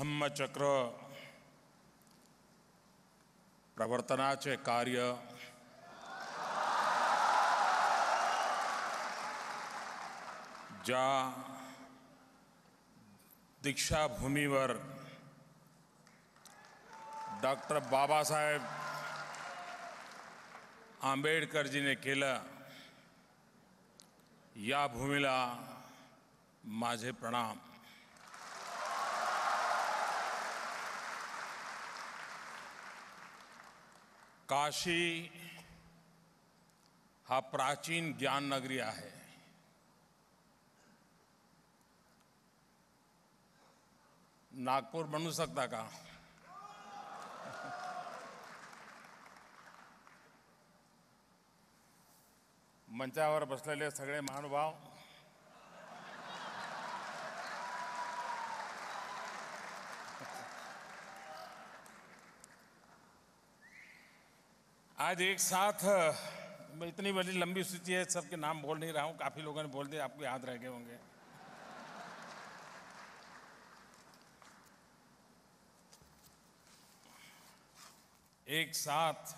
धम्मचक्र प्रवर्तनाचे कार्य ज्या दीक्षाभूमीवर डॉक्टर बाबासाहेब आंबेडकरजीने केलं या भूमीला माझे प्रणाम काशी हा प्राचीन ज्ञान नगरी है नागपुर बनू सकता का मंचावर बसले सगले महानुभाव आज एक साथ इतनी बड़ी लंबी सूची है सबके नाम बोल नहीं रहा हूँ काफ़ी लोगों ने बोल दिया आपको याद रह गए होंगे एक साथ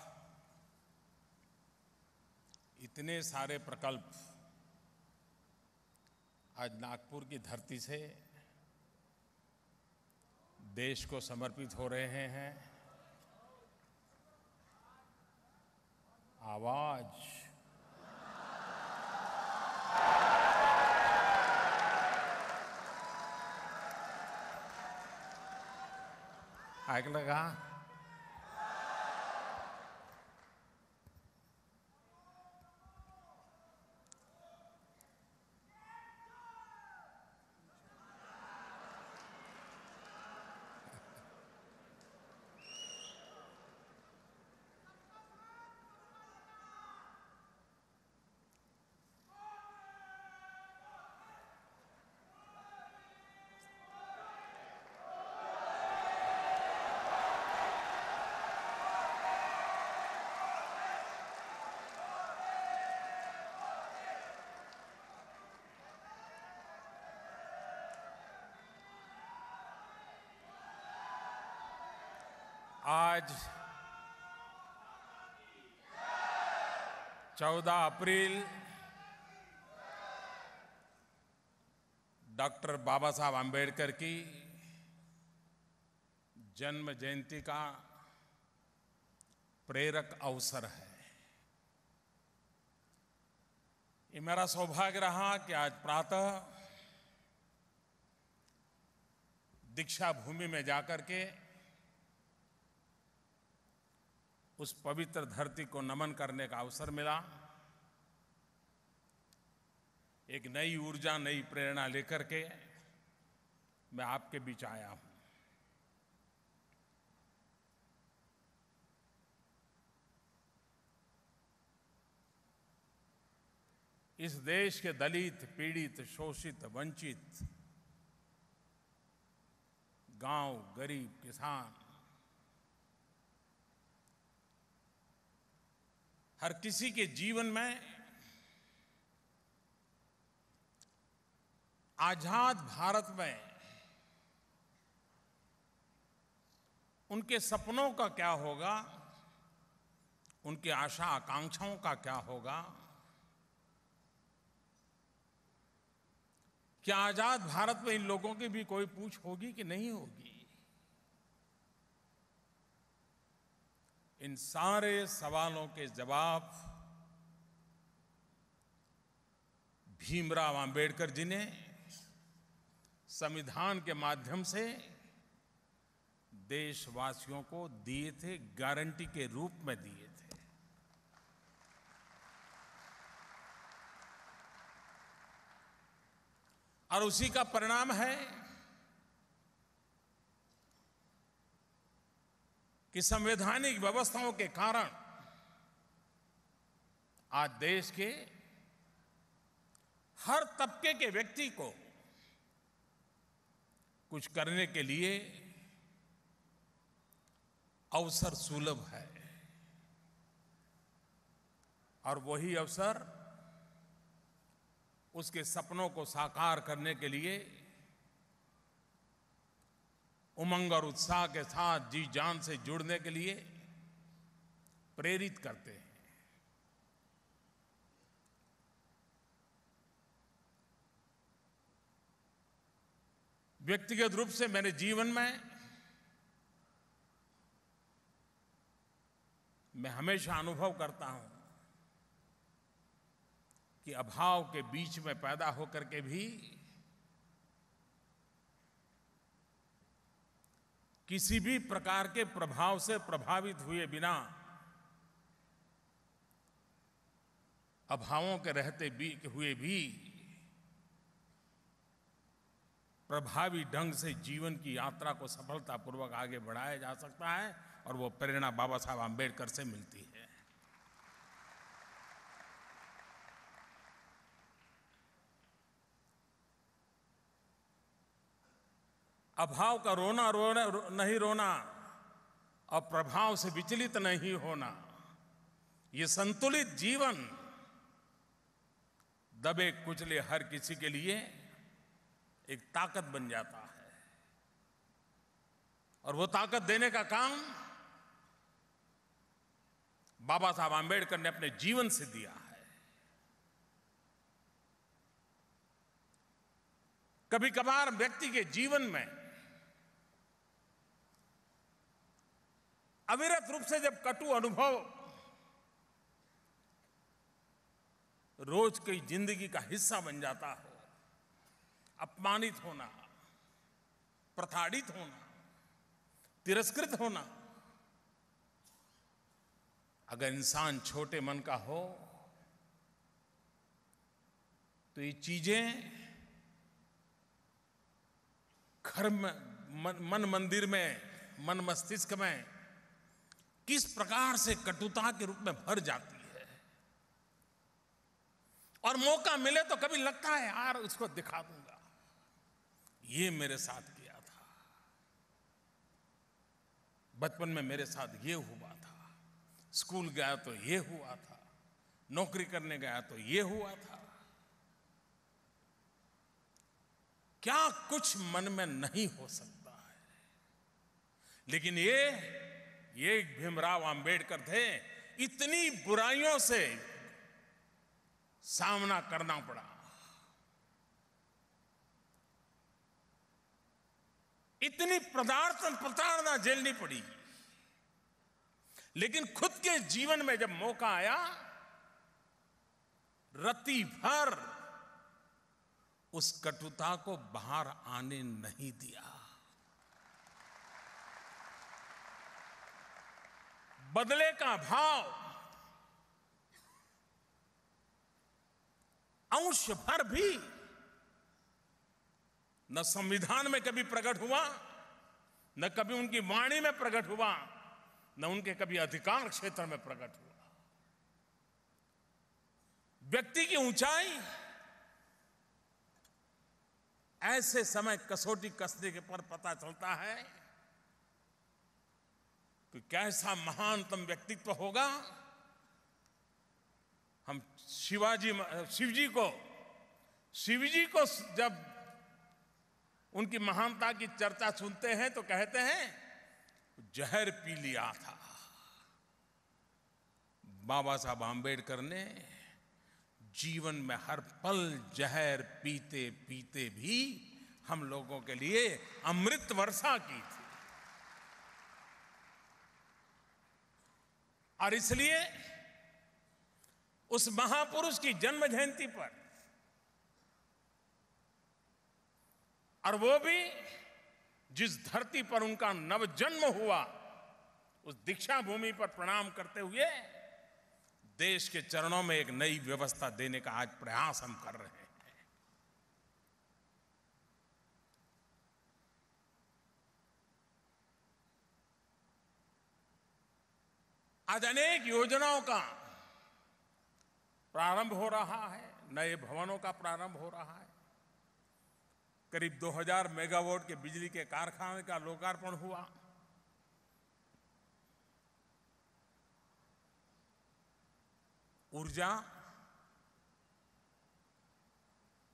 इतने सारे प्रकल्प आज नागपुर की धरती से देश को समर्पित हो रहे हैं आवाज ऐकलं का आज 14 अप्रैल डॉक्टर बाबा साहब आम्बेडकर की जन्म जयंती का प्रेरक अवसर है ये मेरा सौभाग्य रहा कि आज प्रातः दीक्षा भूमि में जाकर के उस पवित्र धरती को नमन करने का अवसर मिला एक नई ऊर्जा नई प्रेरणा लेकर के मैं आपके बीच आया हूं इस देश के दलित पीड़ित शोषित वंचित गांव गरीब किसान हर किसी के जीवन में आजाद भारत में उनके सपनों का क्या होगा उनके आशा आकांक्षाओं का क्या होगा क्या आजाद भारत में इन लोगों की भी कोई पूछ होगी कि नहीं होगी इन सारे सवालों के जवाब भीमराव अंबेडकर जी ने संविधान के माध्यम से देशवासियों को दिए थे गारंटी के रूप में दिए थे और उसी का परिणाम है कि संवैधानिक व्यवस्थाओं के कारण आज देश के हर तबके के व्यक्ति को कुछ करने के लिए अवसर सुलभ है और वही अवसर उसके सपनों को साकार करने के लिए उमंग और उत्साह के साथ जी जान से जुड़ने के लिए प्रेरित करते हैं व्यक्तिगत रूप से मेरे जीवन में मैं हमेशा अनुभव करता हूं कि अभाव के बीच में पैदा होकर के भी किसी भी प्रकार के प्रभाव से प्रभावित हुए बिना अभावों के रहते भी हुए भी प्रभावी ढंग से जीवन की यात्रा को सफलतापूर्वक आगे बढ़ाया जा सकता है और वो प्रेरणा बाबा साहब आम्बेडकर से मिलती है अभाव का रोना रोना रो, नहीं रोना और प्रभाव से विचलित नहीं होना ये संतुलित जीवन दबे कुचले हर किसी के लिए एक ताकत बन जाता है और वो ताकत देने का काम बाबा साहब आंबेडकर ने अपने जीवन से दिया है कभी कभार व्यक्ति के जीवन में अविरत रूप से जब कटु अनुभव रोज की जिंदगी का हिस्सा बन जाता हो अपमानित होना प्रताड़ित होना तिरस्कृत होना अगर इंसान छोटे मन का हो तो ये चीजें घर में मन, मन मंदिर में मन मस्तिष्क में किस प्रकार से कटुता के रूप में भर जाती है और मौका मिले तो कभी लगता है यार उसको दिखा दूंगा ये मेरे साथ किया था बचपन में मेरे साथ ये हुआ था स्कूल गया तो ये हुआ था नौकरी करने गया तो ये हुआ था क्या कुछ मन में नहीं हो सकता है लेकिन ये ये भीमराव अंबेडकर थे इतनी बुराइयों से सामना करना पड़ा इतनी पदार्थ प्रताड़ना झेलनी पड़ी लेकिन खुद के जीवन में जब मौका आया रति भर उस कटुता को बाहर आने नहीं दिया बदले का भाव अंश भर भी न संविधान में कभी प्रकट हुआ न कभी उनकी वाणी में प्रकट हुआ न उनके कभी अधिकार क्षेत्र में प्रकट हुआ व्यक्ति की ऊंचाई ऐसे समय कसौटी कसने के पर पता चलता है कि कैसा महानतम व्यक्तित्व होगा हम शिवाजी शिवजी को शिवजी को जब उनकी महानता की चर्चा सुनते हैं तो कहते हैं जहर पी लिया था बाबा साहब आंबेडकर ने जीवन में हर पल जहर पीते पीते भी हम लोगों के लिए अमृत वर्षा की थी और इसलिए उस महापुरुष की जन्म जयंती पर और वो भी जिस धरती पर उनका नवजन्म हुआ उस दीक्षा भूमि पर प्रणाम करते हुए देश के चरणों में एक नई व्यवस्था देने का आज प्रयास हम कर रहे हैं आज अनेक योजनाओं का प्रारंभ हो रहा है नए भवनों का प्रारंभ हो रहा है करीब 2000 मेगावाट के बिजली के कारखाने का लोकार्पण हुआ ऊर्जा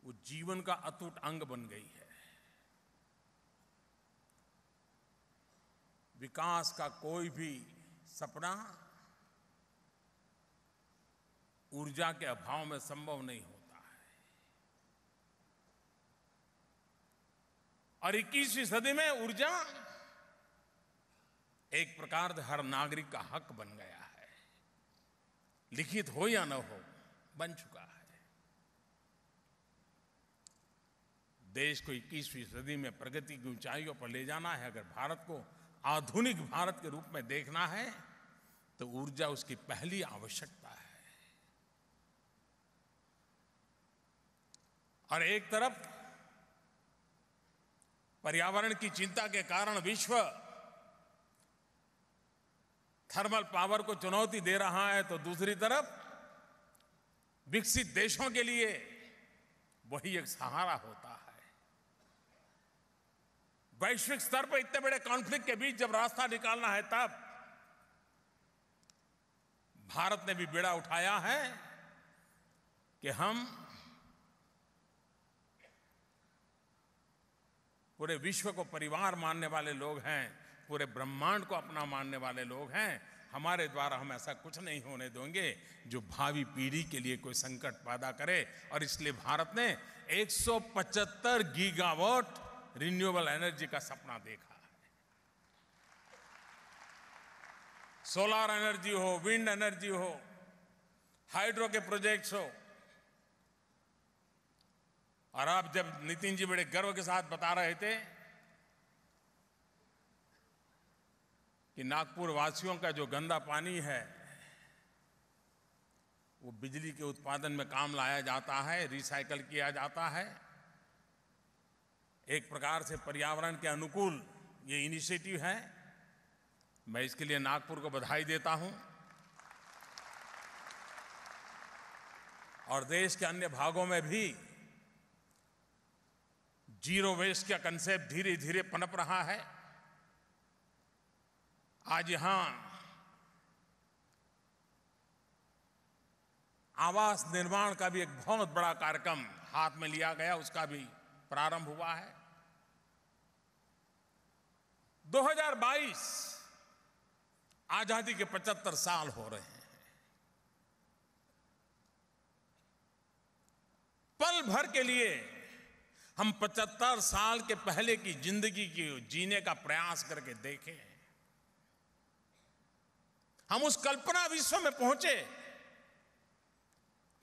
वो जीवन का अतूट अंग बन गई है विकास का कोई भी सपना ऊर्जा के अभाव में संभव नहीं होता है और 21वीं सदी में ऊर्जा एक प्रकार से हर नागरिक का हक बन गया है लिखित हो या न हो बन चुका है देश को 21वीं सदी में प्रगति की ऊंचाइयों पर ले जाना है अगर भारत को आधुनिक भारत के रूप में देखना है तो ऊर्जा उसकी पहली आवश्यकता है और एक तरफ पर्यावरण की चिंता के कारण विश्व थर्मल पावर को चुनौती दे रहा है तो दूसरी तरफ विकसित देशों के लिए वही एक सहारा होता है वैश्विक स्तर पर इतने बड़े कॉन्फ्लिक्ट के बीच जब रास्ता निकालना है तब भारत ने भी बेड़ा उठाया है कि हम पूरे विश्व को परिवार मानने वाले लोग हैं पूरे ब्रह्मांड को अपना मानने वाले लोग हैं हमारे द्वारा हम ऐसा कुछ नहीं होने देंगे जो भावी पीढ़ी के लिए कोई संकट पैदा करे और इसलिए भारत ने 175 गीगावाट रिन्यूएबल एनर्जी का सपना देखा सोलार एनर्जी हो विंड एनर्जी हो हाइड्रो के प्रोजेक्ट्स हो और आप जब नितिन जी बड़े गर्व के साथ बता रहे थे कि नागपुर वासियों का जो गंदा पानी है वो बिजली के उत्पादन में काम लाया जाता है रिसाइकल किया जाता है एक प्रकार से पर्यावरण के अनुकूल ये इनिशिएटिव है मैं इसके लिए नागपुर को बधाई देता हूं और देश के अन्य भागों में भी जीरो वेस्ट का कंसेप्ट धीरे धीरे पनप रहा है आज यहां आवास निर्माण का भी एक बहुत बड़ा कार्यक्रम हाथ में लिया गया उसका भी प्रारंभ हुआ है 2022 आजादी के 75 साल हो रहे हैं पल भर के लिए हम 75 साल के पहले की जिंदगी की जीने का प्रयास करके देखें हम उस कल्पना विश्व में पहुंचे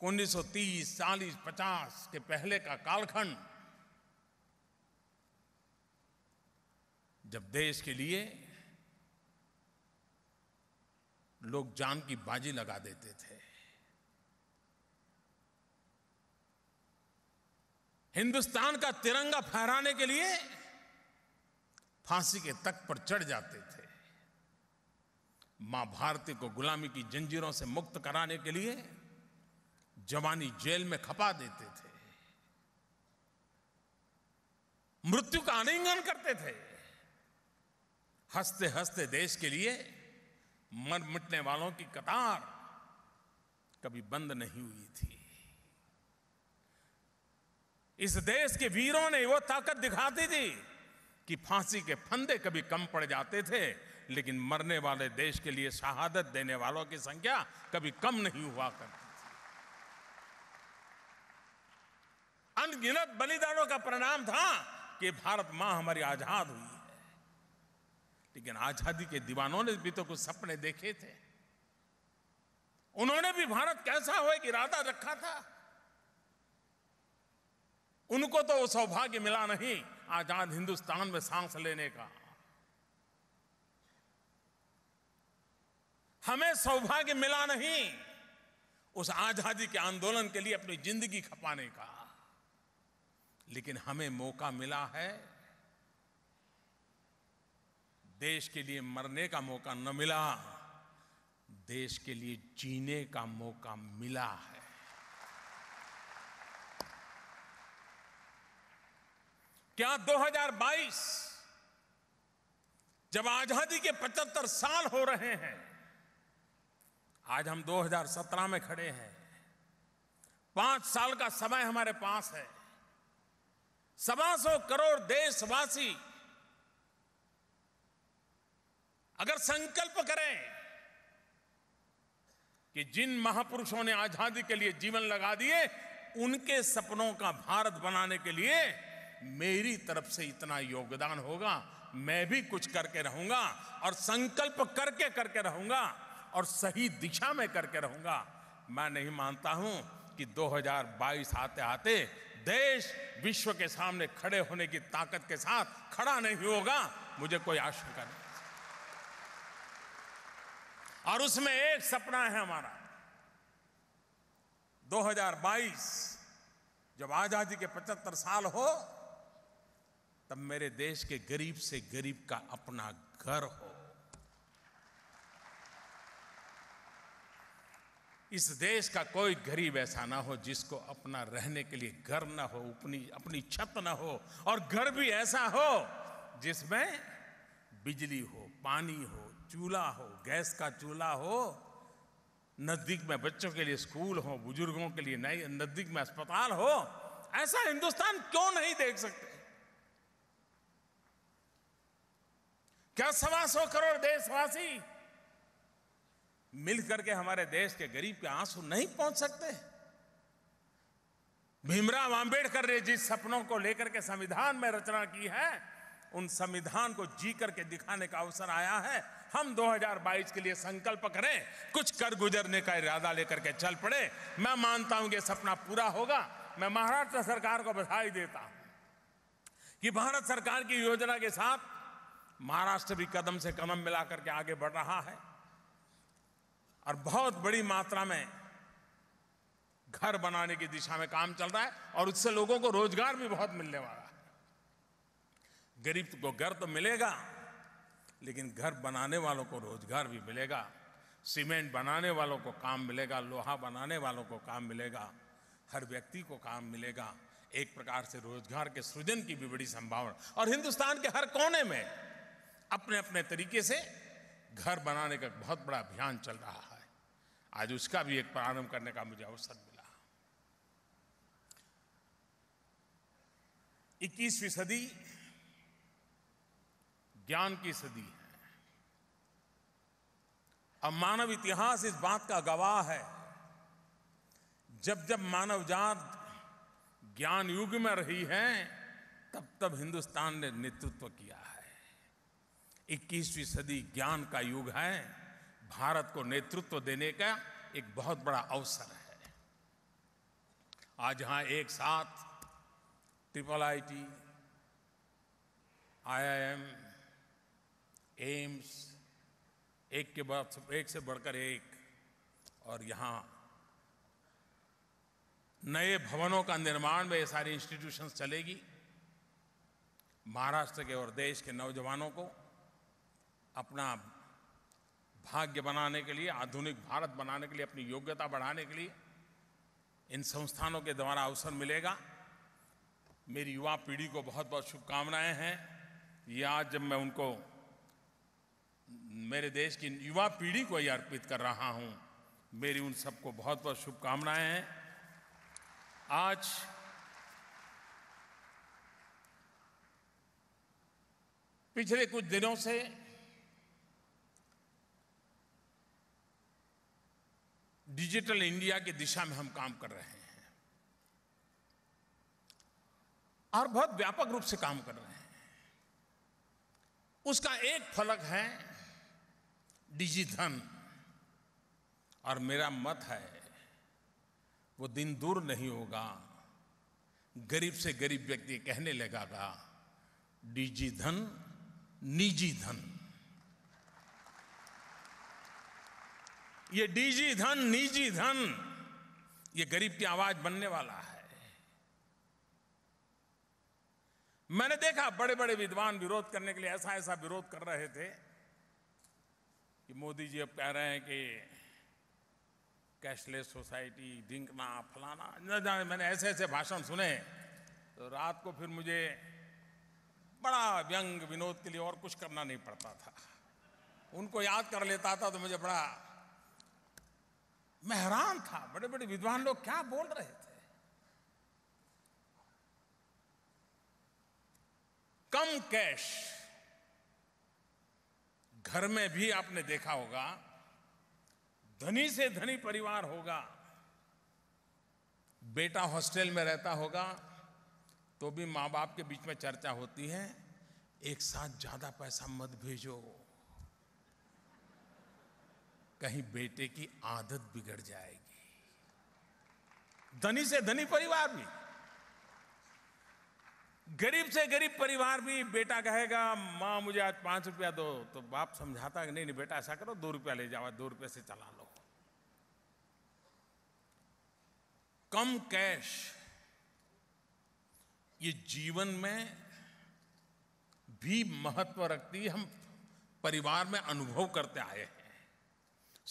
उन्नीस सौ तीस चालीस पचास के पहले का कालखंड जब देश के लिए लोग जान की बाजी लगा देते थे हिंदुस्तान का तिरंगा फहराने के लिए फांसी के तक पर चढ़ जाते थे मां भारती को गुलामी की जंजीरों से मुक्त कराने के लिए जवानी जेल में खपा देते थे मृत्यु का आलिंगन करते थे हंसते हंसते देश के लिए मर मिटने वालों की कतार कभी बंद नहीं हुई थी इस देश के वीरों ने वो ताकत दिखाती थी कि फांसी के फंदे कभी कम पड़ जाते थे लेकिन मरने वाले देश के लिए शहादत देने वालों की संख्या कभी कम नहीं हुआ करती थी अनगिनत बलिदानों का परिणाम था कि भारत मां हमारी आजाद हुई लेकिन आजादी के दीवानों ने भी तो कुछ सपने देखे थे उन्होंने भी भारत कैसा हो एक इरादा रखा था उनको तो वो सौभाग्य मिला नहीं आजाद हिंदुस्तान में सांस लेने का हमें सौभाग्य मिला नहीं उस आजादी के आंदोलन के लिए अपनी जिंदगी खपाने का लेकिन हमें मौका मिला है देश के लिए मरने का मौका न मिला देश के लिए जीने का मौका मिला है क्या 2022 जब आजादी के 75 साल हो रहे हैं आज हम 2017 में खड़े हैं पांच साल का समय हमारे पास है सवा सौ करोड़ देशवासी अगर संकल्प करें कि जिन महापुरुषों ने आजादी के लिए जीवन लगा दिए उनके सपनों का भारत बनाने के लिए मेरी तरफ से इतना योगदान होगा मैं भी कुछ करके रहूंगा और संकल्प करके करके रहूंगा और सही दिशा में करके रहूंगा मैं नहीं मानता हूं कि 2022 आते आते देश विश्व के सामने खड़े होने की ताकत के साथ खड़ा नहीं होगा मुझे कोई आशंका नहीं और उसमें एक सपना है हमारा 2022 जब आजादी के 75 साल हो तब मेरे देश के गरीब से गरीब का अपना घर हो इस देश का कोई गरीब ऐसा ना हो जिसको अपना रहने के लिए घर ना हो अपनी अपनी छत ना हो और घर भी ऐसा हो जिसमें बिजली हो पानी हो चूल्हा हो गैस का चूल्हा हो नज़दीक में बच्चों के लिए स्कूल हो बुजुर्गों के लिए नहीं नज़दीक में अस्पताल हो ऐसा हिंदुस्तान क्यों नहीं देख सकते क्या सवा सौ करोड़ देशवासी मिलकर के हमारे देश के गरीब के आंसू नहीं पहुंच सकते भीमराव आंबेडकर ने जिस सपनों को लेकर के संविधान में रचना की है उन संविधान को जी करके दिखाने का अवसर आया है हम 2022 के लिए संकल्प करें कुछ कर गुजरने का इरादा लेकर के चल पड़े मैं मानता हूं कि सपना पूरा होगा मैं महाराष्ट्र सरकार को बधाई देता हूं कि भारत सरकार की योजना के साथ महाराष्ट्र भी कदम से कदम मिलाकर के आगे बढ़ रहा है और बहुत बड़ी मात्रा में घर बनाने की दिशा में काम चल रहा है और उससे लोगों को रोजगार भी बहुत मिलने वाला है गरीब को घर तो मिलेगा लेकिन घर बनाने वालों को रोजगार भी मिलेगा सीमेंट बनाने वालों को काम मिलेगा लोहा बनाने वालों को काम मिलेगा हर व्यक्ति को काम मिलेगा एक प्रकार से रोजगार के सृजन की भी बड़ी संभावना और हिंदुस्तान के हर कोने में अपने अपने तरीके से घर बनाने का बहुत बड़ा अभियान चल रहा है आज उसका भी एक प्रारंभ करने का मुझे अवसर मिला 21वीं सदी ज्ञान की सदी है अब मानव इतिहास इस बात का गवाह है जब जब मानव जात ज्ञान युग में रही है तब तब हिंदुस्तान ने नेतृत्व किया है 21वीं सदी ज्ञान का युग है भारत को नेतृत्व देने का एक बहुत बड़ा अवसर है आज यहां एक साथ ट्रिपल आईटी आईआईएम एम्स एक के बाद एक से बढ़कर एक और यहाँ नए भवनों का निर्माण में ये सारी इंस्टीट्यूशंस चलेगी महाराष्ट्र के और देश के नौजवानों को अपना भाग्य बनाने के लिए आधुनिक भारत बनाने के लिए अपनी योग्यता बढ़ाने के लिए इन संस्थानों के द्वारा अवसर मिलेगा मेरी युवा पीढ़ी को बहुत बहुत शुभकामनाएं हैं ये आज जब मैं उनको मेरे देश की युवा पीढ़ी को ये अर्पित कर रहा हूं मेरी उन सबको बहुत बहुत शुभकामनाएं हैं आज पिछले कुछ दिनों से डिजिटल इंडिया की दिशा में हम काम कर रहे हैं और बहुत व्यापक रूप से काम कर रहे हैं उसका एक फलक है डिजिधन और मेरा मत है वो दिन दूर नहीं होगा गरीब से गरीब व्यक्ति कहने लगेगा डीजी धन निजी धन ये डीजी धन निजी धन ये गरीब की आवाज बनने वाला है मैंने देखा बड़े बड़े विद्वान विरोध करने के लिए ऐसा ऐसा विरोध कर रहे थे कि मोदी जी अब कह रहे हैं कि कैशलेस सोसाइटी ढिंकना फलाना न जाने मैंने ऐसे ऐसे भाषण सुने तो रात को फिर मुझे बड़ा व्यंग विनोद के लिए और कुछ करना नहीं पड़ता था उनको याद कर लेता था तो मुझे बड़ा मेहरान था बड़े बड़े विद्वान लोग क्या बोल रहे थे कम कैश घर में भी आपने देखा होगा धनी से धनी परिवार होगा बेटा हॉस्टल में रहता होगा तो भी माँ बाप के बीच में चर्चा होती है एक साथ ज्यादा पैसा मत भेजो कहीं बेटे की आदत बिगड़ जाएगी धनी से धनी परिवार भी गरीब से गरीब परिवार भी बेटा कहेगा माँ मुझे आज पांच रुपया दो तो बाप समझाता नहीं नहीं बेटा ऐसा करो दो रुपया ले जाओ दो रुपये से चला लो कम कैश ये जीवन में भी महत्व रखती है हम परिवार में अनुभव करते आए हैं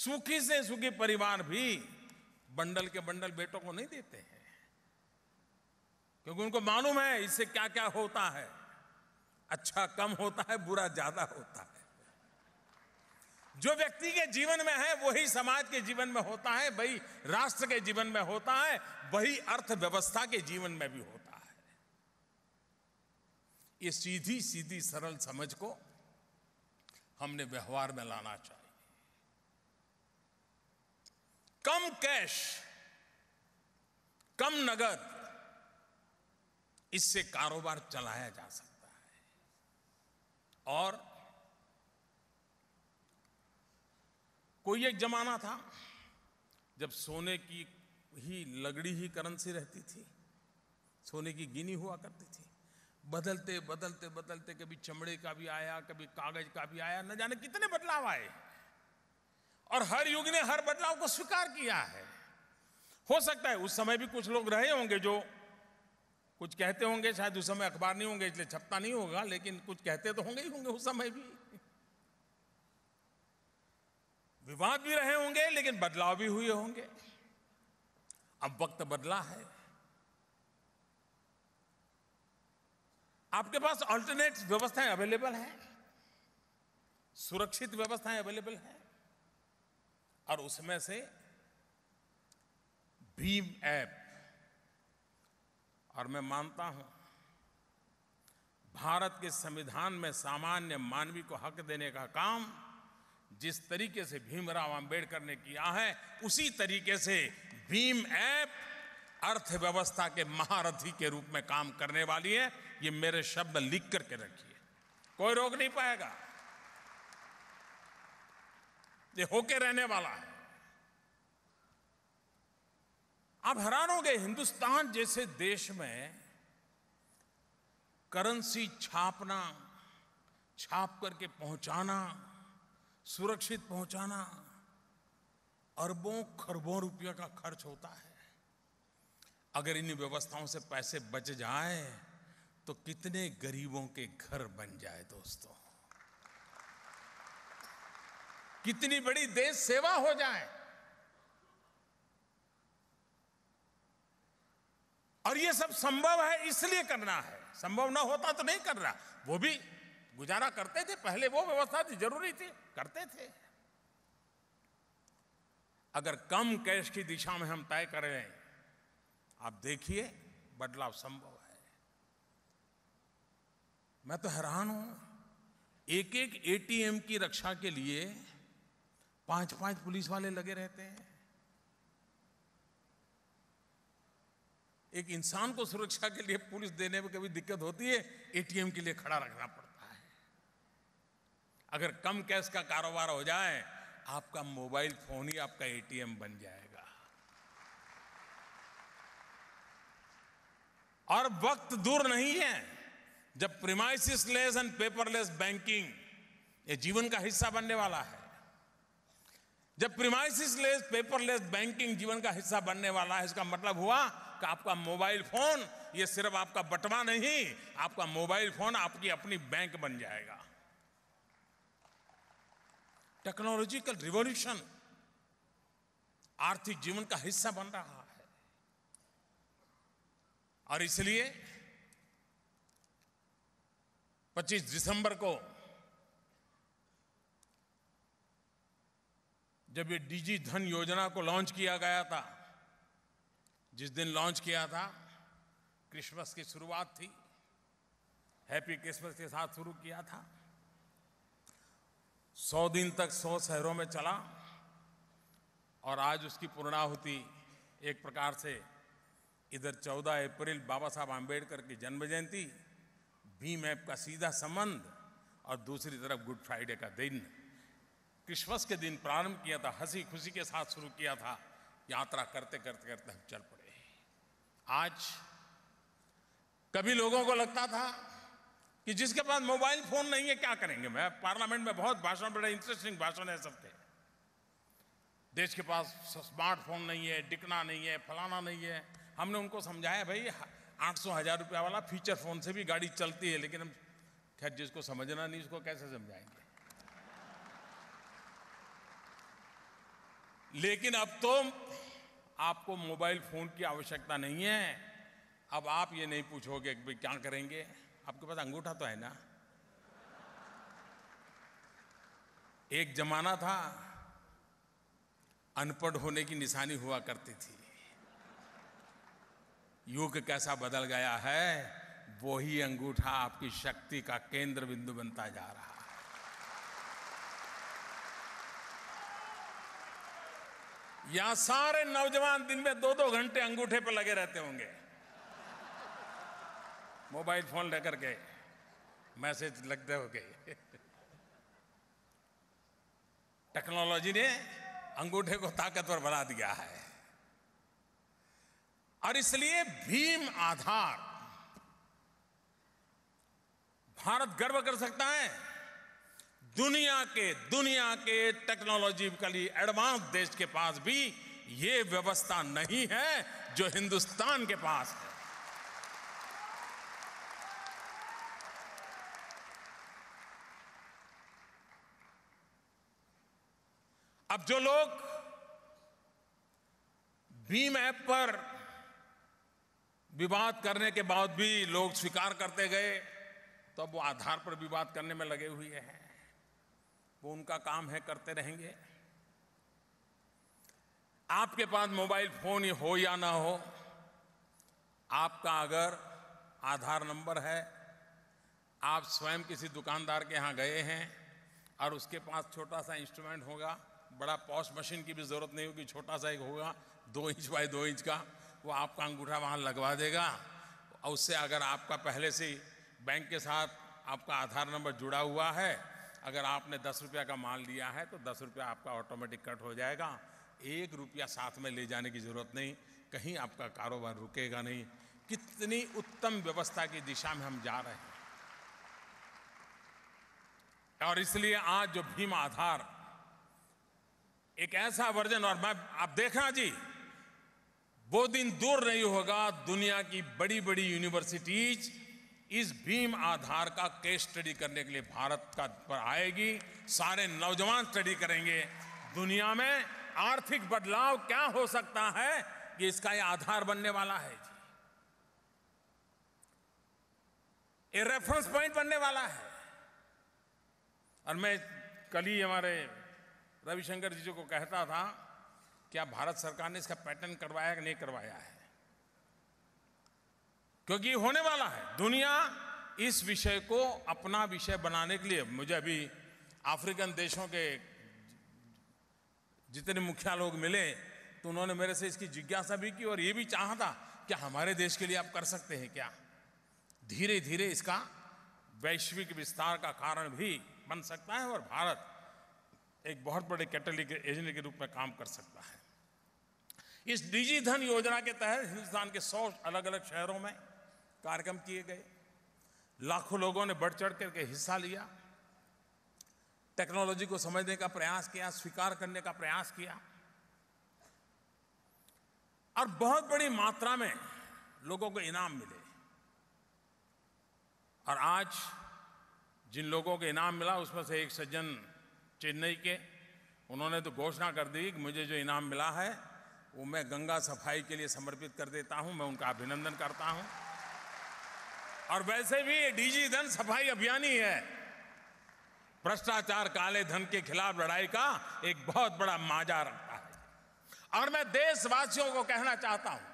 सुखी से सुखी परिवार भी बंडल के बंडल बेटों को नहीं देते हैं क्योंकि उनको मालूम है इससे क्या क्या होता है अच्छा कम होता है बुरा ज्यादा होता है जो व्यक्ति के जीवन में है वही समाज के जीवन में होता है वही राष्ट्र के जीवन में होता है वही अर्थव्यवस्था के जीवन में भी होता है ये सीधी सीधी सरल समझ को हमने व्यवहार में लाना चाहिए कम कैश कम नगद इससे कारोबार चलाया जा सकता है और कोई एक जमाना था जब सोने की ही लगड़ी ही करंसी रहती थी सोने की गिनी हुआ करती थी बदलते बदलते बदलते कभी चमड़े का भी आया कभी कागज का भी आया न जाने कितने बदलाव आए और हर युग ने हर बदलाव को स्वीकार किया है हो सकता है उस समय भी कुछ लोग रहे होंगे जो कुछ कहते होंगे शायद उस समय अखबार नहीं होंगे इसलिए छपता नहीं होगा लेकिन कुछ कहते तो होंगे ही होंगे उस समय भी विवाद भी रहे होंगे लेकिन बदलाव भी हुए होंगे अब वक्त बदला है आपके पास अल्टरनेट व्यवस्थाएं अवेलेबल हैं सुरक्षित व्यवस्थाएं अवेलेबल हैं और उसमें से भीम ऐप और मैं मानता हूं भारत के संविधान में सामान्य मानवी को हक देने का काम जिस तरीके से भीमराव अंबेडकर ने किया है उसी तरीके से भीम ऐप अर्थव्यवस्था के महारथी के रूप में काम करने वाली है ये मेरे शब्द लिख करके रखिए कोई रोक नहीं पाएगा ये होके रहने वाला है आप हैरान हो गए हिंदुस्तान जैसे देश में करेंसी छापना छाप करके पहुंचाना सुरक्षित पहुंचाना अरबों खरबों रुपया का खर्च होता है अगर इन व्यवस्थाओं से पैसे बच जाए तो कितने गरीबों के घर बन जाए दोस्तों कितनी बड़ी देश सेवा हो जाए और ये सब संभव है इसलिए करना है संभव ना होता तो नहीं कर रहा वो भी गुजारा करते थे पहले वो व्यवस्था थी जरूरी थी करते थे अगर कम कैश की दिशा में हम तय करें आप देखिए बदलाव संभव है मैं तो हैरान हूं एक एक एटीएम की रक्षा के लिए पांच पांच पुलिस वाले लगे रहते हैं एक इंसान को सुरक्षा के लिए पुलिस देने में कभी दिक्कत होती है एटीएम के लिए खड़ा रखना पड़ता है अगर कम कैश का कारोबार हो जाए आपका मोबाइल फोन ही आपका एटीएम बन जाएगा और वक्त दूर नहीं है जब premises less and paperless banking ये जीवन का हिस्सा बनने वाला है जब प्रिमाइसिस लेस पेपरलेस बैंकिंग जीवन का हिस्सा बनने वाला है इसका मतलब हुआ कि आपका मोबाइल फोन ये सिर्फ आपका बटवा नहीं आपका मोबाइल फोन आपकी अपनी बैंक बन जाएगा टेक्नोलॉजिकल रिवॉल्यूशन आर्थिक जीवन का हिस्सा बन रहा है और इसलिए 25 दिसंबर को जब ये डिजी धन योजना को लॉन्च किया गया था जिस दिन लॉन्च किया था क्रिसमस की शुरुआत थी हैप्पी क्रिसमस के साथ शुरू किया था सौ दिन तक सौ शहरों में चला और आज उसकी पूर्णाहुति एक प्रकार से इधर 14 अप्रैल बाबा साहब आम्बेडकर की जन्म जयंती भीम ऐप का सीधा संबंध और दूसरी तरफ गुड फ्राइडे का दिन क्रिसमस के दिन प्रारंभ किया था हंसी खुशी के साथ शुरू किया था यात्रा करते करते करते हम चल पड़े आज कभी लोगों को लगता था कि जिसके पास मोबाइल फोन नहीं है क्या करेंगे मैं पार्लियामेंट में बहुत भाषण बड़े इंटरेस्टिंग भाषण है सब देश के पास स्मार्टफोन नहीं है डिकना नहीं है फलाना नहीं है हमने उनको समझाया भाई आठ सौ हज़ार रुपया वाला फीचर फ़ोन से भी गाड़ी चलती है लेकिन हम खैर जिसको समझना नहीं उसको कैसे समझाएंगे लेकिन अब तो आपको मोबाइल फ़ोन की आवश्यकता नहीं है अब आप ये नहीं पूछोगे कि क्या करेंगे आपके पास अंगूठा तो है ना एक जमाना था अनपढ़ होने की निशानी हुआ करती थी युग कैसा बदल गया है वही अंगूठा आपकी शक्ति का केंद्र बिंदु बनता जा रहा यहां सारे नौजवान दिन में दो दो घंटे अंगूठे पर लगे रहते होंगे मोबाइल फोन लेकर के मैसेज लगते हो गए टेक्नोलॉजी ने अंगूठे को ताकतवर बना दिया है और इसलिए भीम आधार भारत गर्व कर सकता है दुनिया के दुनिया के टेक्नोलॉजिकली एडवांस देश के पास भी ये व्यवस्था नहीं है जो हिंदुस्तान के पास है अब जो लोग भीम ऐप पर विवाद करने के बाद भी लोग स्वीकार करते गए तो अब वो आधार पर विवाद करने में लगे हुए हैं वो उनका काम है करते रहेंगे आपके पास मोबाइल फोन ही हो या ना हो आपका अगर आधार नंबर है आप स्वयं किसी दुकानदार के यहाँ गए हैं और उसके पास छोटा सा इंस्ट्रूमेंट होगा बड़ा पॉश मशीन की भी ज़रूरत नहीं होगी छोटा सा एक होगा दो इंच बाय दो इंच का वो आपका अंगूठा वहाँ लगवा देगा और उससे अगर आपका पहले से बैंक के साथ आपका आधार नंबर जुड़ा हुआ है अगर आपने दस रुपया का माल लिया है तो दस रुपया आपका ऑटोमेटिक कट हो जाएगा एक रुपया साथ में ले जाने की ज़रूरत नहीं कहीं आपका कारोबार रुकेगा नहीं कितनी उत्तम व्यवस्था की दिशा में हम जा रहे हैं और इसलिए आज जो भीम आधार एक ऐसा वर्जन और मैं आप देखना जी वो दिन दूर नहीं होगा दुनिया की बड़ी बड़ी यूनिवर्सिटीज़ इस भीम आधार का केस स्टडी करने के लिए भारत का पर आएगी सारे नौजवान स्टडी करेंगे दुनिया में आर्थिक बदलाव क्या हो सकता है कि इसका ये आधार बनने वाला है ये रेफरेंस पॉइंट बनने वाला है और मैं कल ही हमारे रविशंकर जी को कहता था क्या भारत सरकार ने इसका पैटर्न करवाया कि नहीं करवाया है क्योंकि होने वाला है दुनिया इस विषय को अपना विषय बनाने के लिए मुझे अभी अफ्रीकन देशों के जितने मुखिया लोग मिले तो उन्होंने मेरे से इसकी जिज्ञासा भी की और ये भी चाहा था कि हमारे देश के लिए आप कर सकते हैं क्या धीरे धीरे इसका वैश्विक विस्तार का कारण भी बन सकता है और भारत एक बहुत बड़े कैटलिक एजेंट के रूप में काम कर सकता है इस डिजी धन योजना के तहत हिंदुस्तान के सौ अलग अलग शहरों में कार्यक्रम किए गए लाखों लोगों ने बढ़ चढ़ करके हिस्सा लिया टेक्नोलॉजी को समझने का प्रयास किया स्वीकार करने का प्रयास किया और बहुत बड़ी मात्रा में लोगों को इनाम मिले और आज जिन लोगों को इनाम मिला उसमें से एक सज्जन चेन्नई के उन्होंने तो घोषणा कर दी कि मुझे जो इनाम मिला है वो मैं गंगा सफाई के लिए समर्पित कर देता हूं मैं उनका अभिनंदन करता हूं और वैसे भी ये डीजी धन सफाई अभियान ही है भ्रष्टाचार काले धन के खिलाफ लड़ाई का एक बहुत बड़ा माजा रखता है और मैं देशवासियों को कहना चाहता हूं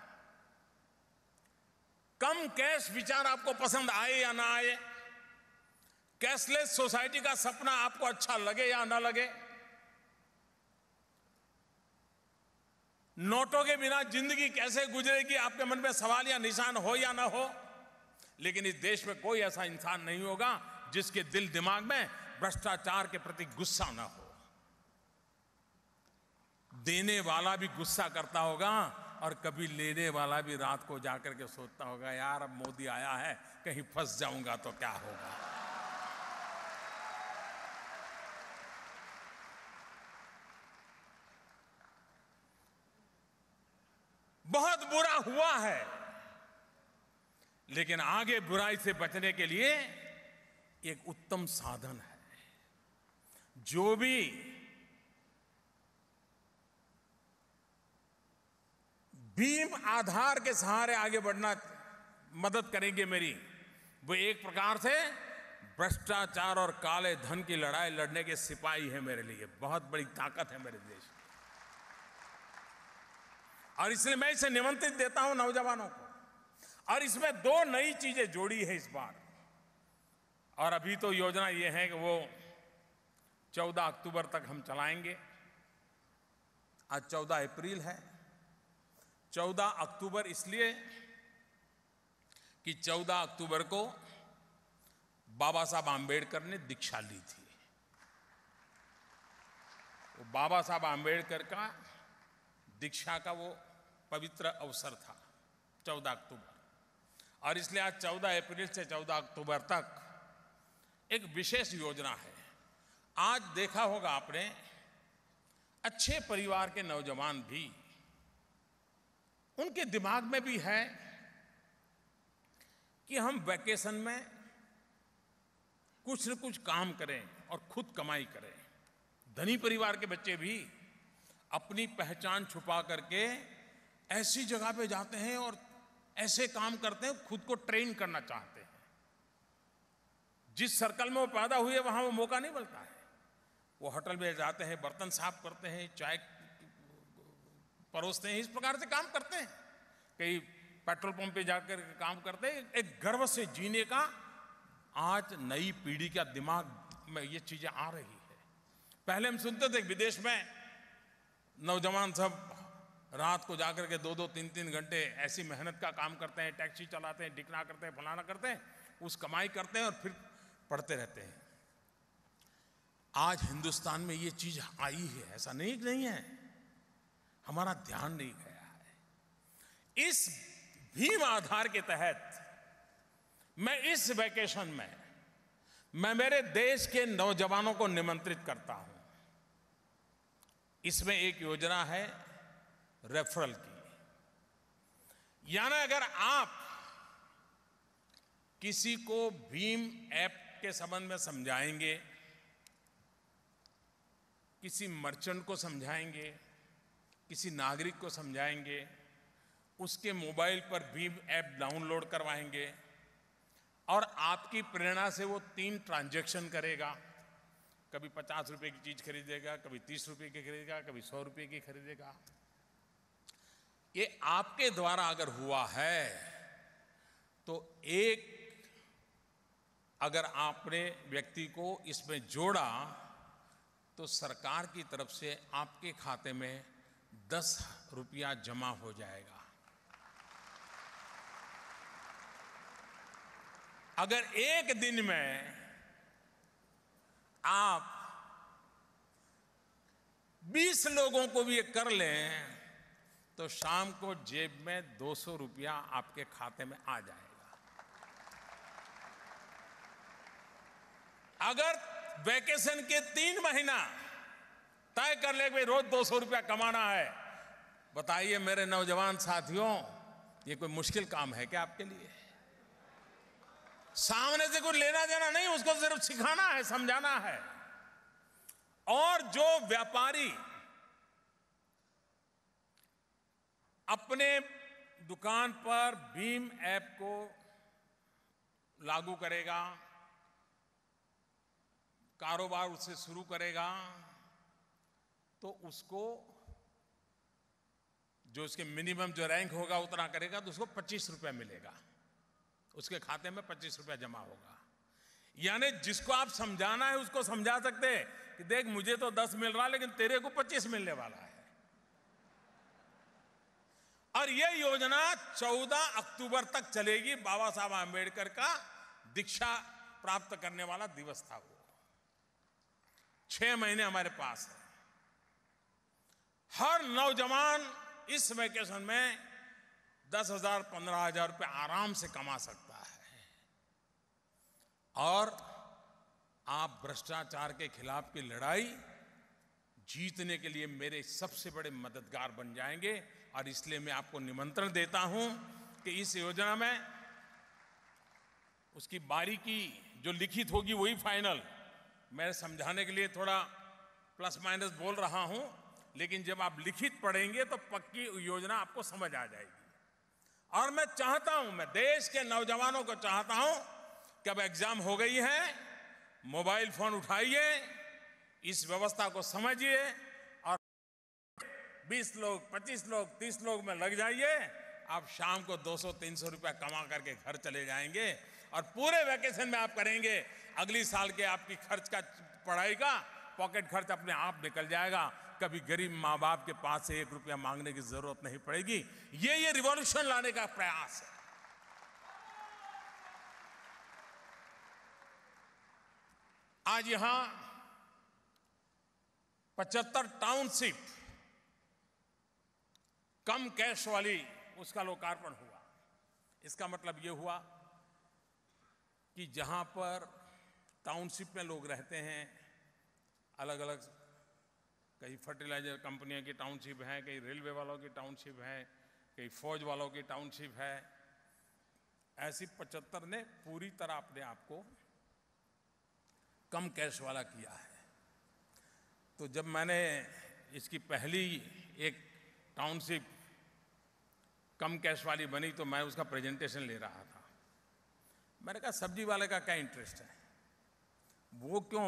कम कैश विचार आपको पसंद आए या ना आए कैशलेस सोसाइटी का सपना आपको अच्छा लगे या ना लगे नोटों के बिना जिंदगी कैसे गुजरेगी आपके मन में सवाल या निशान हो या ना हो लेकिन इस देश में कोई ऐसा इंसान नहीं होगा जिसके दिल दिमाग में भ्रष्टाचार के प्रति गुस्सा ना हो देने वाला भी गुस्सा करता होगा और कभी लेने वाला भी रात को जाकर के सोचता होगा यार अब मोदी आया है कहीं फंस जाऊंगा तो क्या होगा बहुत बुरा हुआ है लेकिन आगे बुराई से बचने के लिए एक उत्तम साधन है जो भी भीम आधार के सहारे आगे बढ़ना मदद करेंगे मेरी वो एक प्रकार से भ्रष्टाचार और काले धन की लड़ाई लड़ने के सिपाही है मेरे लिए बहुत बड़ी ताकत है मेरे देश और इसलिए मैं इसे निमंत्रित देता हूं नौजवानों को और इसमें दो नई चीजें जोड़ी है इस बार और अभी तो योजना यह है कि वो 14 अक्टूबर तक हम चलाएंगे आज 14 अप्रैल है 14 अक्टूबर इसलिए कि 14 अक्टूबर को बाबा साहब आम्बेडकर ने दीक्षा ली थी वो बाबा साहब आम्बेडकर का दीक्षा का वो पवित्र अवसर था 14 अक्टूबर और इसलिए आज 14 अप्रैल से 14 अक्टूबर तक एक विशेष योजना है आज देखा होगा आपने अच्छे परिवार के नौजवान भी उनके दिमाग में भी है कि हम वैकेशन में कुछ न कुछ काम करें और खुद कमाई करें धनी परिवार के बच्चे भी अपनी पहचान छुपा करके ऐसी जगह पे जाते हैं और ऐसे काम करते हैं खुद को ट्रेन करना चाहते हैं जिस सर्कल में वो पैदा हुए वहां वो मौका नहीं मिलता है वो होटल में जाते हैं बर्तन साफ करते हैं चाय परोसते हैं इस प्रकार से काम करते हैं कई पेट्रोल पंप पे जाकर काम करते हैं एक गर्व से जीने का आज नई पीढ़ी का दिमाग में ये चीज़ें आ रही है पहले हम सुनते थे विदेश में नौजवान सब रात को जाकर के दो दो तीन तीन घंटे ऐसी मेहनत का काम करते हैं टैक्सी चलाते हैं डिकना करते हैं फलाना करते हैं उस कमाई करते हैं और फिर पढ़ते रहते हैं आज हिंदुस्तान में ये चीज आई है ऐसा नहीं नहीं है हमारा ध्यान नहीं गया है इस भीम आधार के तहत मैं इस वैकेशन में मैं मेरे देश के नौजवानों को निमंत्रित करता हूं इसमें एक योजना है रेफरल की यानी अगर आप किसी को भीम ऐप के संबंध में समझाएंगे किसी मर्चेंट को समझाएंगे किसी नागरिक को समझाएंगे उसके मोबाइल पर भीम ऐप डाउनलोड करवाएंगे और आपकी प्रेरणा से वो तीन ट्रांजैक्शन करेगा कभी पचास रुपए की चीज़ खरीदेगा कभी तीस रुपए की खरीदेगा कभी सौ रुपए की खरीदेगा ये आपके द्वारा अगर हुआ है तो एक अगर आपने व्यक्ति को इसमें जोड़ा तो सरकार की तरफ से आपके खाते में दस रुपया जमा हो जाएगा अगर एक दिन में आप बीस लोगों को भी ये कर लें तो शाम को जेब में दो सौ रुपया आपके खाते में आ जाएगा अगर वेकेशन के तीन महीना तय कर ले भाई रोज दो सौ रुपया कमाना है बताइए मेरे नौजवान साथियों ये कोई मुश्किल काम है क्या आपके लिए सामने से कुछ लेना देना नहीं उसको सिर्फ सिखाना है समझाना है और जो व्यापारी अपने दुकान पर भीम ऐप को लागू करेगा कारोबार उससे शुरू करेगा तो उसको जो उसके मिनिमम जो रैंक होगा उतना करेगा तो उसको पच्चीस रुपया मिलेगा उसके खाते में पच्चीस रुपया जमा होगा यानी जिसको आप समझाना है उसको समझा सकते हैं कि देख मुझे तो दस मिल रहा है लेकिन तेरे को पच्चीस मिलने वाला है और यह योजना 14 अक्टूबर तक चलेगी बाबा साहब आम्बेडकर का दीक्षा प्राप्त करने वाला दिवस था वो छह महीने हमारे पास है हर नौजवान इस वैकेशन में दस हजार पंद्रह हजार रुपये आराम से कमा सकता है और आप भ्रष्टाचार के खिलाफ की लड़ाई जीतने के लिए मेरे सबसे बड़े मददगार बन जाएंगे और इसलिए मैं आपको निमंत्रण देता हूं कि इस योजना में उसकी बारीकी जो लिखित होगी वही फाइनल मैं समझाने के लिए थोड़ा प्लस माइनस बोल रहा हूं लेकिन जब आप लिखित पढ़ेंगे तो पक्की योजना आपको समझ आ जाएगी और मैं चाहता हूं मैं देश के नौजवानों को चाहता हूं कि अब एग्जाम हो गई है मोबाइल फोन उठाइए इस व्यवस्था को समझिए बीस लोग पच्चीस लोग तीस लोग में लग जाइए आप शाम को 200-300 रुपया कमा करके घर चले जाएंगे और पूरे वैकेशन में आप करेंगे अगली साल के आपकी खर्च का पढ़ाई का पॉकेट खर्च अपने आप निकल जाएगा कभी गरीब माँ बाप के पास से एक रुपया मांगने की जरूरत नहीं पड़ेगी ये ये रिवॉल्यूशन लाने का प्रयास है आज यहां पचहत्तर टाउनशिप कम कैश वाली उसका लोकार्पण हुआ इसका मतलब ये हुआ कि जहां पर टाउनशिप में लोग रहते हैं अलग अलग कहीं फर्टिलाइजर कंपनियों की टाउनशिप है कहीं रेलवे वालों की टाउनशिप है कहीं फौज वालों की टाउनशिप है ऐसी पचहत्तर ने पूरी तरह अपने आप को कम कैश वाला किया है तो जब मैंने इसकी पहली एक टाउनशिप कम कैश वाली बनी तो मैं उसका प्रेजेंटेशन ले रहा था मैंने कहा सब्जी वाले का क्या इंटरेस्ट है वो क्यों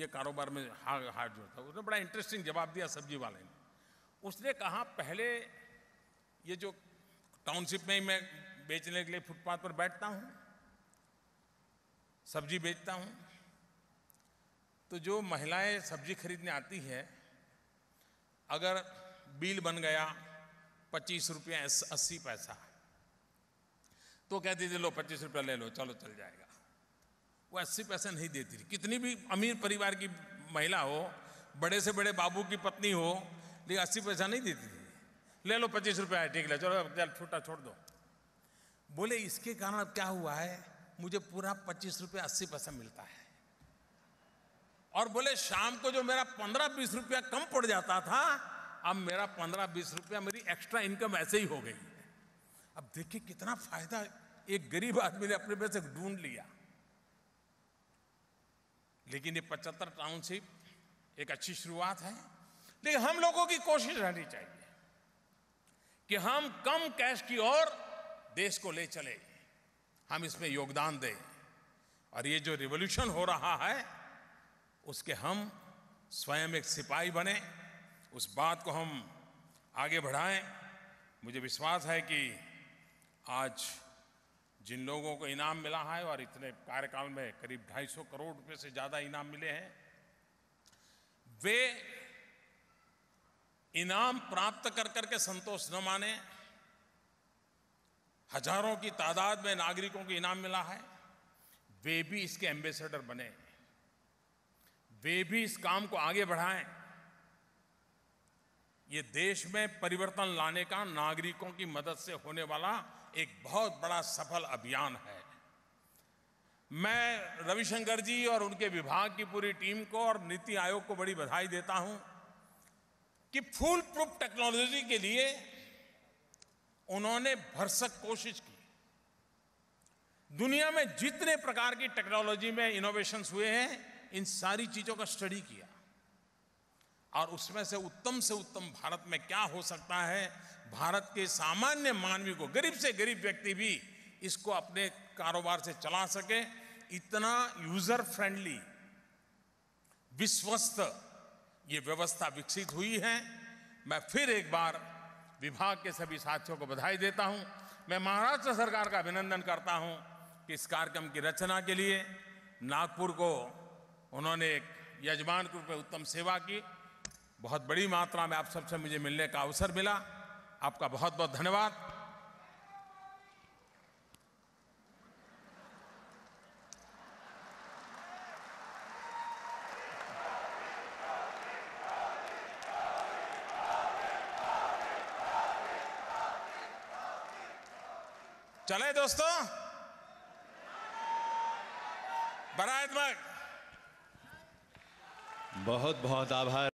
ये कारोबार में हार जो जोड़ता उसने बड़ा इंटरेस्टिंग जवाब दिया सब्जी वाले ने उसने कहा पहले ये जो टाउनशिप में ही मैं बेचने के लिए फुटपाथ पर बैठता हूँ सब्जी बेचता हूँ तो जो महिलाएं सब्जी खरीदने आती है अगर बिल बन गया पच्चीस रुपया अस्सी पैसा तो कहती थी लो पच्चीस रुपया ले लो चलो चल जाएगा वो अस्सी पैसे नहीं देती थी कितनी भी अमीर परिवार की महिला हो बड़े से बड़े बाबू की पत्नी हो लेकिन अस्सी पैसा नहीं देती थी ले लो पच्चीस रुपया है ठीक है चलो चल छोटा छोड़ दो बोले इसके कारण अब क्या हुआ है मुझे पूरा पच्चीस रुपया अस्सी पैसा मिलता है और बोले शाम को जो मेरा पंद्रह बीस रुपया कम पड़ जाता था अब मेरा पंद्रह बीस रुपया मेरी एक्स्ट्रा इनकम ऐसे ही हो गई है अब देखिए कितना फायदा एक गरीब आदमी ने अपने पैसे ढूंढ लिया लेकिन ये पचहत्तर टाउनशिप एक अच्छी शुरुआत है लेकिन हम लोगों की कोशिश रहनी चाहिए कि हम कम कैश की ओर देश को ले चले हम इसमें योगदान दें और ये जो रिवोल्यूशन हो रहा है उसके हम स्वयं एक सिपाही बने उस बात को हम आगे बढ़ाएं मुझे विश्वास है कि आज जिन लोगों को इनाम मिला है और इतने कार्यकाल में करीब 250 करोड़ रुपए से ज़्यादा इनाम मिले हैं वे इनाम प्राप्त कर करके संतोष न माने हजारों की तादाद में नागरिकों को इनाम मिला है वे भी इसके एम्बेसडर बने वे भी इस काम को आगे बढ़ाएं ये देश में परिवर्तन लाने का नागरिकों की मदद से होने वाला एक बहुत बड़ा सफल अभियान है मैं रविशंकर जी और उनके विभाग की पूरी टीम को और नीति आयोग को बड़ी बधाई देता हूं कि फुल प्रूफ टेक्नोलॉजी के लिए उन्होंने भरसक कोशिश की दुनिया में जितने प्रकार की टेक्नोलॉजी में इनोवेशंस हुए हैं इन सारी चीजों का स्टडी किया और उसमें से उत्तम से उत्तम भारत में क्या हो सकता है भारत के सामान्य मानवीय को गरीब से गरीब व्यक्ति भी इसको अपने कारोबार से चला सके इतना यूजर फ्रेंडली विश्वस्त ये व्यवस्था विकसित हुई है मैं फिर एक बार विभाग के सभी साथियों को बधाई देता हूं मैं महाराष्ट्र सरकार का अभिनंदन करता हूं कि इस कार्यक्रम की रचना के लिए नागपुर को उन्होंने एक यजमान के रूप में उत्तम सेवा की बहुत बड़ी मात्रा में आप सबसे मुझे मिलने का अवसर मिला आपका बहुत बहुत धन्यवाद चले दोस्तों बरायतमक बहुत बहुत आभार